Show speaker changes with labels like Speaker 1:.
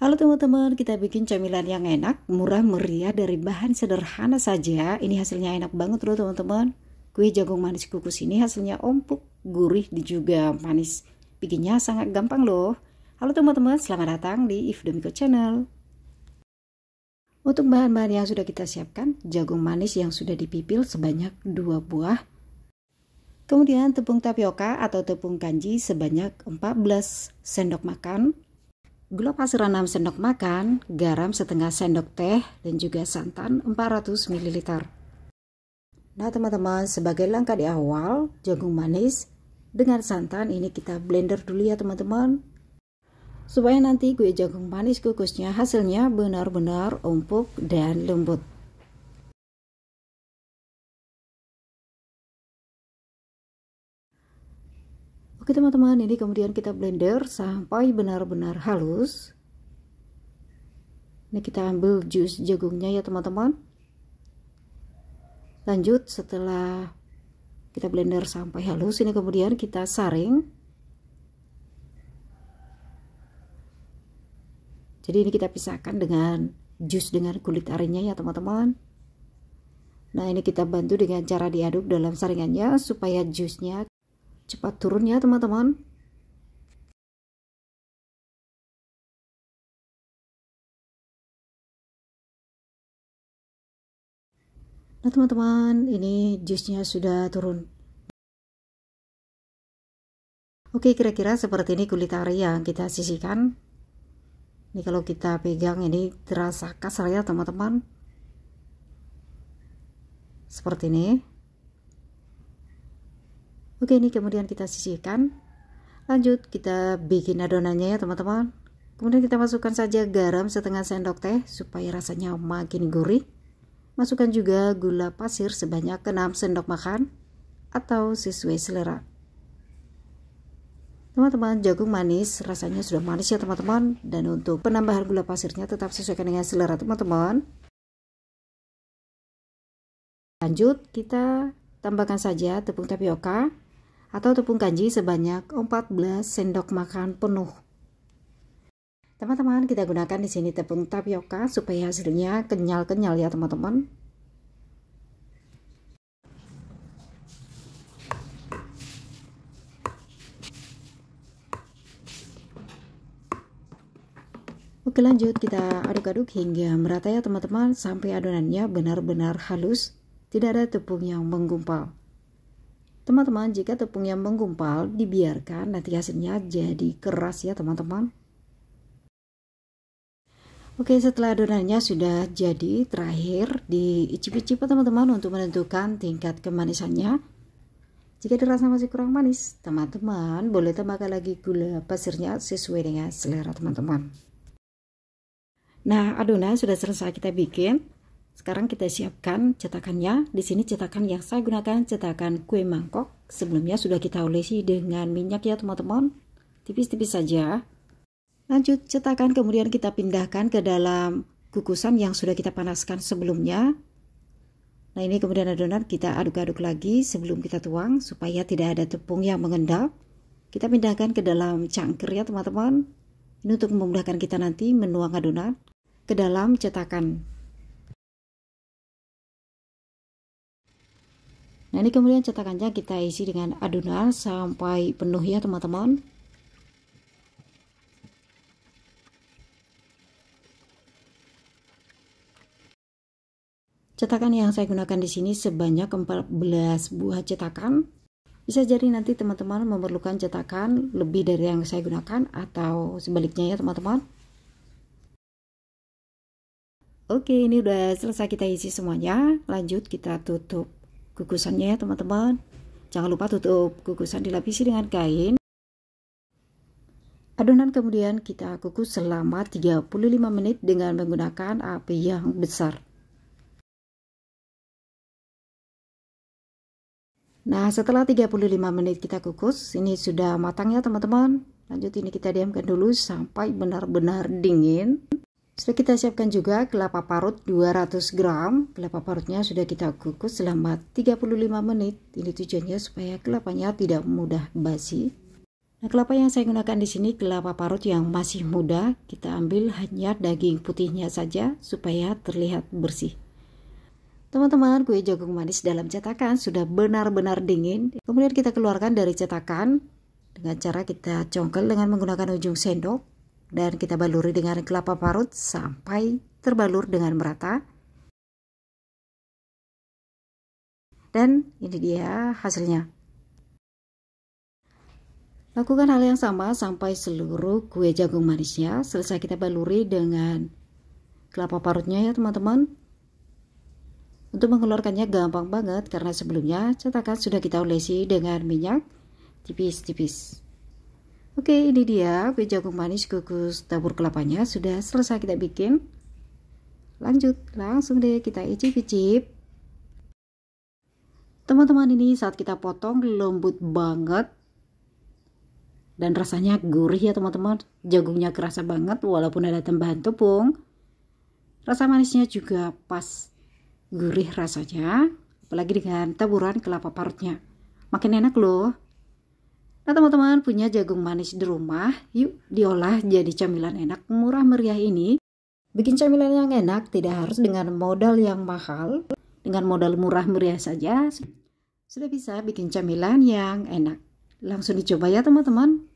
Speaker 1: Halo teman-teman, kita bikin camilan yang enak, murah meriah dari bahan sederhana saja. Ini hasilnya enak banget loh teman-teman. Kue jagung manis kukus ini hasilnya empuk, gurih dan juga manis. Bikinnya sangat gampang loh. Halo teman-teman, selamat datang di If Domiko Channel. Untuk bahan-bahan yang sudah kita siapkan, jagung manis yang sudah dipipil sebanyak 2 buah. Kemudian tepung tapioka atau tepung kanji sebanyak 14 sendok makan, Gula pasir 6 sendok makan, garam setengah sendok teh, dan juga santan 400 ml. Nah teman-teman, sebagai langkah di awal, jagung manis dengan santan ini kita blender dulu ya teman-teman. Supaya nanti kue jagung manis kukusnya hasilnya benar-benar empuk dan lembut. Oke teman-teman, ini kemudian kita blender sampai benar-benar halus. Ini kita ambil jus jagungnya ya teman-teman. Lanjut setelah kita blender sampai halus, ini kemudian kita saring. Jadi ini kita pisahkan dengan jus dengan kulit arinya ya teman-teman. Nah ini kita bantu dengan cara diaduk dalam saringannya supaya jusnya Cepat turun ya teman-teman. Nah teman-teman, ini jusnya sudah turun. Oke, kira-kira seperti ini kulit ari yang kita sisihkan. Ini kalau kita pegang ini terasa kasar ya teman-teman. Seperti ini. Oke, ini kemudian kita sisihkan. Lanjut, kita bikin adonannya ya, teman-teman. Kemudian kita masukkan saja garam setengah sendok teh supaya rasanya makin gurih. Masukkan juga gula pasir sebanyak 6 sendok makan atau sesuai selera. Teman-teman, jagung manis rasanya sudah manis ya teman-teman. Dan untuk penambahan gula pasirnya tetap sesuaikan dengan selera teman-teman. Lanjut, kita tambahkan saja tepung tapioka atau tepung kanji sebanyak 14 sendok makan penuh. Teman-teman, kita gunakan di sini tepung tapioka supaya hasilnya kenyal-kenyal ya, teman-teman. Oke lanjut kita aduk-aduk hingga merata ya teman-teman sampai adonannya benar-benar halus tidak ada tepung yang menggumpal Teman-teman, jika tepung yang menggumpal dibiarkan, nanti hasilnya jadi keras ya teman-teman. Oke, setelah adonannya sudah jadi, terakhir diicip-icip teman-teman untuk menentukan tingkat kemanisannya. Jika dirasa masih kurang manis, teman-teman boleh tambahkan lagi gula pasirnya sesuai dengan selera teman-teman. Nah, adonan sudah selesai kita bikin. Sekarang kita siapkan cetakannya. Di sini cetakan yang saya gunakan cetakan kue mangkok. Sebelumnya sudah kita olesi dengan minyak ya teman-teman. Tipis-tipis saja. Lanjut cetakan kemudian kita pindahkan ke dalam kukusan yang sudah kita panaskan sebelumnya. Nah ini kemudian adonan kita aduk-aduk lagi sebelum kita tuang supaya tidak ada tepung yang mengendap. Kita pindahkan ke dalam cangkir ya teman-teman. Ini untuk memudahkan kita nanti menuang adonan ke dalam cetakan. Nah ini kemudian cetakannya kita isi dengan adonan sampai penuh ya teman-teman. Cetakan yang saya gunakan di sini sebanyak 14 buah cetakan. Bisa jadi nanti teman-teman memerlukan cetakan lebih dari yang saya gunakan atau sebaliknya ya teman-teman. Oke, ini udah selesai kita isi semuanya. Lanjut kita tutup gugusannya ya teman-teman jangan lupa tutup gugusan dilapisi dengan kain adonan kemudian kita kukus selama 35 menit dengan menggunakan api yang besar nah setelah 35 menit kita kukus ini sudah matang ya teman-teman lanjut ini kita diamkan dulu sampai benar-benar dingin sudah kita siapkan juga kelapa parut 200 gram. Kelapa parutnya sudah kita kukus selama 35 menit. Ini tujuannya supaya kelapanya tidak mudah basi. Nah, kelapa yang saya gunakan di sini kelapa parut yang masih muda. Kita ambil hanya daging putihnya saja supaya terlihat bersih. Teman-teman, kue jagung manis dalam cetakan sudah benar-benar dingin. Kemudian kita keluarkan dari cetakan dengan cara kita congkel dengan menggunakan ujung sendok dan kita baluri dengan kelapa parut sampai terbalur dengan merata. Dan ini dia hasilnya. Lakukan hal yang sama sampai seluruh kue jagung manisnya selesai kita baluri dengan kelapa parutnya ya teman-teman. Untuk mengeluarkannya gampang banget karena sebelumnya cetakan sudah kita olesi dengan minyak tipis-tipis. Oke, ini dia kue jagung manis kukus tabur kelapanya sudah selesai kita bikin. Lanjut, langsung deh kita icip-icip. Teman-teman ini saat kita potong lembut banget dan rasanya gurih ya teman-teman. Jagungnya kerasa banget walaupun ada tambahan tepung. Rasa manisnya juga pas gurih rasanya, apalagi dengan taburan kelapa parutnya. Makin enak loh. Nah teman-teman punya jagung manis di rumah, yuk diolah jadi camilan enak murah meriah ini. Bikin camilan yang enak tidak harus dengan modal yang mahal, dengan modal murah meriah saja sudah bisa bikin camilan yang enak. Langsung dicoba ya teman-teman.